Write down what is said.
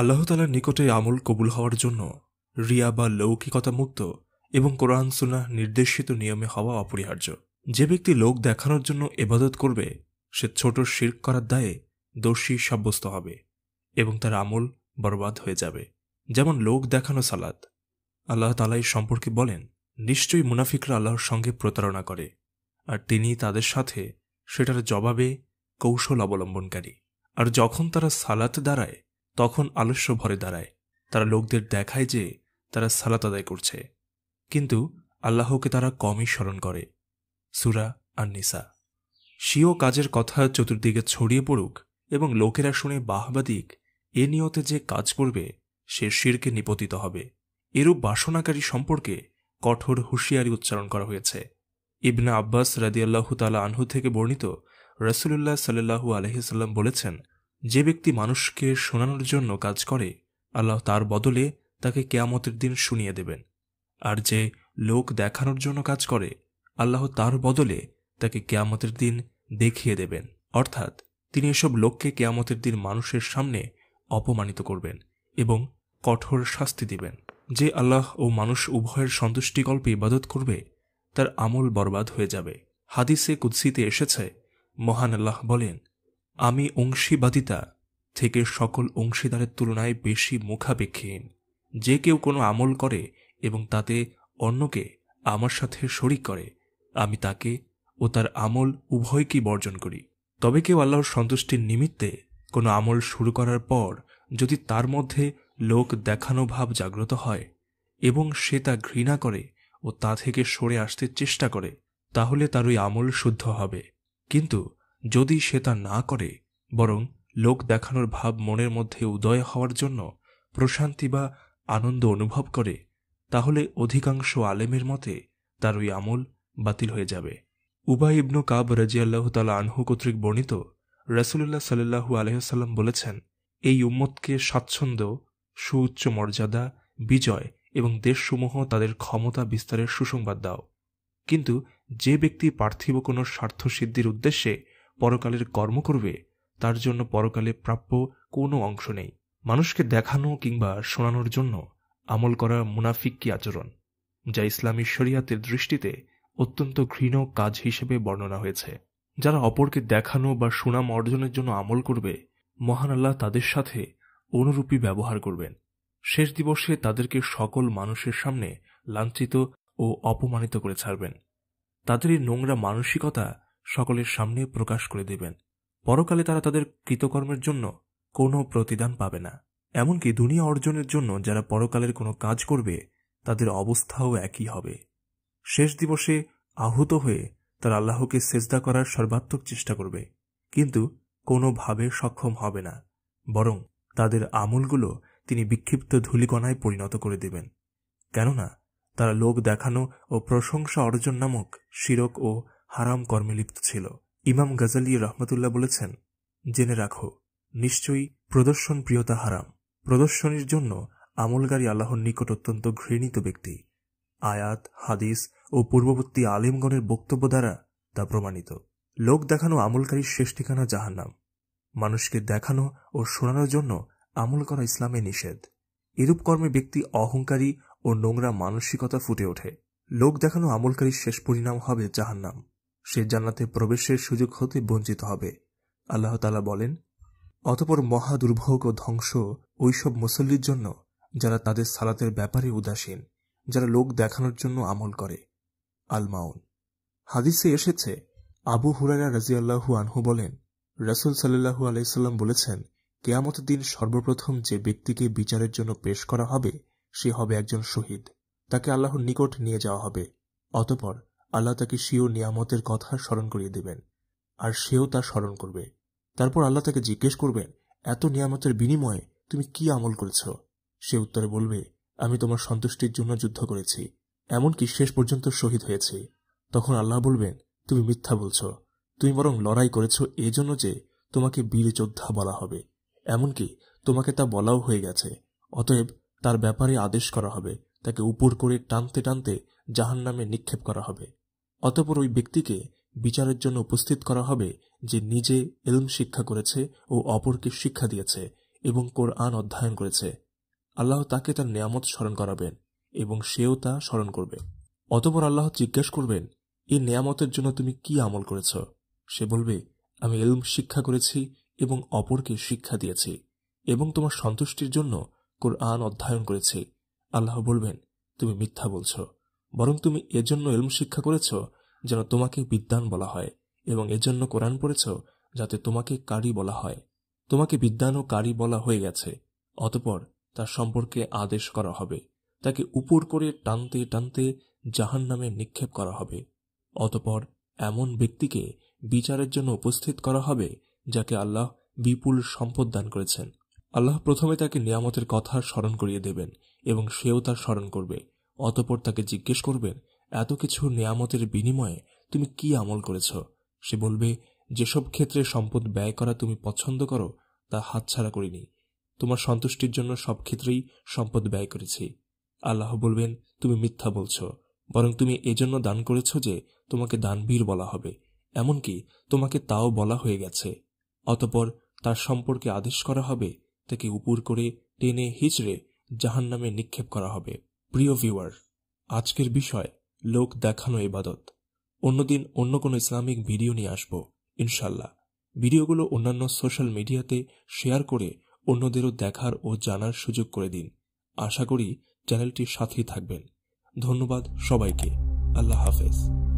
আল্লাহ তালার নিকটে আমল কবুল হওয়ার জন্য রিয়া বা লৌকিকতা মুক্ত এবং কোরআন সুনা নির্দেশিত নিয়মে হওয়া অপরিহার্য যে ব্যক্তি লোক দেখানোর জন্য এবাদত করবে সে ছোট শির করার দায়ে দোষী সাব্যস্ত হবে এবং তার আমল বরবাদ হয়ে যাবে যেমন লোক দেখানো সালাদ আল্লাহ তালাই সম্পর্কে বলেন নিশ্চয়ই মুনাফিকরা আল্লাহর সঙ্গে প্রতারণা করে আর তিনি তাদের সাথে সেটার জবাবে কৌশল অবলম্বনকারী আর যখন তারা সালাত দ্বারায় তখন আলস্য ভরে দাঁড়ায় তারা লোকদের দেখায় যে তারা সালাত আদায় করছে কিন্তু আল্লাহকে তারা কমই স্মরণ করে সুরা আর নিসা স্বীয় কাজের কথা চতুর্দিকে ছড়িয়ে পড়ুক এবং লোকেরা শুনে বাহবাদিক এ নিয়তে যে কাজ করবে সে শিরকে নিপতিত হবে এরূপ বাসনাকারী সম্পর্কে কঠোর হুঁশিয়ারি উচ্চারণ করা হয়েছে ইবনা আব্বাস রাদিয়াল্লাহু তালা আনহু থেকে বর্ণিত রসুলুল্লাহ সাল্লু আলহিসাল্লাম বলেছেন যে ব্যক্তি মানুষকে শোনানোর জন্য কাজ করে আল্লাহ তার বদলে তাকে কেয়ামতের দিন শুনিয়ে দেবেন আর যে লোক দেখানোর জন্য কাজ করে আল্লাহ তার বদলে তাকে কেয়ামতের দিন দেখিয়ে দেবেন অর্থাৎ তিনি এসব লোককে কেয়ামতের দিন মানুষের সামনে অপমানিত করবেন এবং কঠোর শাস্তি দিবেন যে আল্লাহ ও মানুষ উভয়ের সন্তুষ্টিকল্পে ইবাদত করবে তার আমল বরবাদ হয়ে যাবে হাদিসে কুদ্সিতে এসেছে মহান আল্লাহ বলেন আমি অংশীবাদিতা থেকে সকল অংশীদারের তুলনায় বেশি মুখাপেক্ষীন যে কেউ কোনো আমল করে এবং তাতে অন্যকে আমার সাথে শরিক করে আমি তাকে ও তার আমল উভয়কে বর্জন করি তবে কেউ আল্লাহর সন্তুষ্টির নিমিত্তে কোনো আমল শুরু করার পর যদি তার মধ্যে লোক দেখানো ভাব জাগ্রত হয় এবং সে তা ঘৃণা করে ও তা থেকে সরে আসতে চেষ্টা করে তাহলে তার ওই আমল শুদ্ধ হবে কিন্তু যদি সে তা না করে বরং লোক দেখানোর ভাব মনের মধ্যে উদয় হওয়ার জন্য প্রশান্তি বা আনন্দ অনুভব করে তাহলে অধিকাংশ আলেমের মতে তার ওই আমল বাতিল হয়ে যাবে উবাই ইবনু কাব রাজিয়াল্লাহ তালা আনহু কর্তৃক বর্ণিত রাসুলুল্লাহ সাল্লু আলহাম বলেছেন এই উম্মতকে স্বাচ্ছন্দ্য সুউচ্চ মর্যাদা বিজয় এবং দেশসমূহ তাদের ক্ষমতা বিস্তারের সুসংবাদ দাও কিন্তু যে ব্যক্তি পার্থিব কোনো স্বার্থসিদ্ধির উদ্দেশ্যে পরকালের কর্ম করবে তার জন্য পরকালে প্রাপ্য কোনো অংশ নেই মানুষকে দেখানো কিংবা শোনানোর জন্য আমল করা মুনাফিক্কি আচরণ যা ইসলামী শরিয়াতের দৃষ্টিতে অত্যন্ত ঘৃণ কাজ হিসেবে বর্ণনা হয়েছে যারা অপরকে দেখানো বা সুনাম অর্জনের জন্য আমল করবে মহান আল্লাহ তাদের সাথে অনুরূপী ব্যবহার করবেন শেষ দিবসে তাদেরকে সকল মানুষের সামনে লাঞ্ছিত ও অপমানিত করে ছাড়বেন তাদের এই নোংরা মানসিকতা সকলের সামনে প্রকাশ করে দেবেন পরকালে তারা তাদের কৃতকর্মের জন্য কোনো প্রতিদান পাবে না এমনকি দুনিয়া অর্জনের জন্য যারা পরকালের কোনো কাজ করবে তাদের অবস্থাও একই হবে শেষ দিবসে আহত হয়ে তারা আল্লাহকে সেজদা করার সর্বাত্মক চেষ্টা করবে কিন্তু কোনোভাবে সক্ষম হবে না বরং তাদের আমলগুলো তিনি বিক্ষিপ্ত ধূলিকণায় পরিণত করে দেবেন কেননা তারা লোক দেখানো ও প্রশংসা অর্জন নামক শিরক ও হারাম কর্মে লিপ্ত ছিল ইমাম গাজালি রহমতুল্লাহ বলেছেন জেনে রাখো নিশ্চয়ই প্রদর্শন প্রিয়তা হারাম প্রদর্শনীর জন্য আমলগারী আল্লাহর নিকট অত্যন্ত ঘৃণিত ব্যক্তি আয়াত হাদিস ও পূর্ববর্তী আলিমগণের বক্তব্য দ্বারা তা প্রমাণিত লোক দেখানো আমলকারীর শেষ ঠিকানা জাহান্নাম মানুষকে দেখানো ও শোনানোর জন্য আমল করা ইসলামে নিষেধ এরূপ কর্মে ব্যক্তি অহংকারী ও নোংরা মানসিকতা ফুটে ওঠে লোক দেখানো আমলকারীর শেষ পরিণাম হবে জাহান্নাম সে জান্নাতে প্রবেশের সুযোগ হতে বঞ্চিত হবে আল্লাহ তালা বলেন অতপর মহা দুর্ভোগ ও ধ্বংস ওইসব মুসল্লির জন্য যারা তাদের সালাতের ব্যাপারে উদাসীন যারা লোক দেখানোর জন্য আমল করে আলমাউন হাদিসে এসেছে আবু হুরারা রাজিয়াল্লাহু আনহু বলেন রাসুল সাল্লু আলাইসাল্লাম বলেছেন কেয়ামত দিন সর্বপ্রথম যে ব্যক্তিকে বিচারের জন্য পেশ করা হবে সে হবে একজন শহীদ তাকে আল্লাহর নিকট নিয়ে যাওয়া হবে অতপর আল্লাহ তাকে সেও নিয়ামতের কথা স্মরণ করিয়ে দেবেন আর সেও তা স্মরণ করবে তারপর আল্লাহ তাকে জিজ্ঞেস করবেন এত নিয়ামতের বিনিময়ে তুমি কি আমল করেছ সে উত্তরে বলবে আমি তোমার সন্তুষ্টির জন্য যুদ্ধ করেছি এমনকি শেষ পর্যন্ত শহীদ হয়েছে তখন আল্লাহ বলবেন তুমি মিথ্যা বলছ তুমি বরং লড়াই করেছ এজন্য যে তোমাকে বীর যোদ্ধা বলা হবে এমনকি তোমাকে তা বলাও হয়ে গেছে অতএব তার ব্যাপারে আদেশ করা হবে তাকে উপর করে টানতে টানতে জাহান নামে নিক্ষেপ করা হবে অতপর ওই ব্যক্তিকে বিচারের জন্য উপস্থিত করা হবে যে নিজে এলম শিক্ষা করেছে ও অপরকে শিক্ষা দিয়েছে এবং কোরআন অধ্যয়ন করেছে আল্লাহ তাকে তার নিয়ামত স্মরণ করাবেন এবং সেও তা স্মরণ করবে অতপর আল্লাহ জিজ্ঞেস করবেন এই নিয়ামতের জন্য তুমি কি আমল করেছ সে বলবে আমি এলম শিক্ষা করেছি এবং অপরকে শিক্ষা দিয়েছি এবং তোমার সন্তুষ্টির জন্য কোরআন অধ্যয়ন করেছি আল্লাহ বলবেন তুমি মিথ্যা বলছো বরং তুমি এজন্য এলম শিক্ষা করেছ যেন তোমাকে বিদ্যান বলা হয় এবং এজন্য কোরআন পড়েছ যাতে তোমাকে কারি বলা হয় তোমাকে বিদ্যান ও কারি বলা হয়ে গেছে অতপর তার সম্পর্কে আদেশ করা হবে তাকে উপর করে টানতে টানতে জাহান নামে নিক্ষেপ করা হবে অতপর এমন ব্যক্তিকে বিচারের জন্য উপস্থিত করা হবে যাকে আল্লাহ বিপুল সম্পদ দান করেছেন আল্লাহ প্রথমে তাকে নিয়ামতের কথা স্মরণ করিয়ে দেবেন এবং সেও তার স্মরণ করবে অতপর তাকে জিজ্ঞেস করবেন এত কিছু নেয়ামতের বিনিময়ে তুমি কি আমল করেছ সে বলবে যেসব ক্ষেত্রে সম্পদ ব্যয় করা তুমি পছন্দ করো তা হাতছাড়া করিনি তোমার সন্তুষ্টির জন্য সব ক্ষেত্রেই সম্পদ ব্যয় করেছি আল্লাহ বলবেন তুমি মিথ্যা বলছ বরং তুমি এজন্য দান করেছ যে তোমাকে দানবীর বলা হবে এমনকি তোমাকে তাও বলা হয়ে গেছে অতপর তার সম্পর্কে আদেশ করা হবে তাকে উপর করে টেনে হিচড়ে জাহান নামে নিক্ষেপ করা হবে প্রিয় ভিউয়ার আজকের বিষয় লোক দেখানো ইবাদত অন্যদিন অন্য কোনো ইসলামিক ভিডিও নিয়ে আসব ইনশাল্লাহ ভিডিওগুলো অন্যান্য সোশ্যাল মিডিয়াতে শেয়ার করে অন্যদেরও দেখার ও জানার সুযোগ করে দিন আশা করি চ্যানেলটির সাথেই থাকবেন ধন্যবাদ সবাইকে আল্লাহ হাফেজ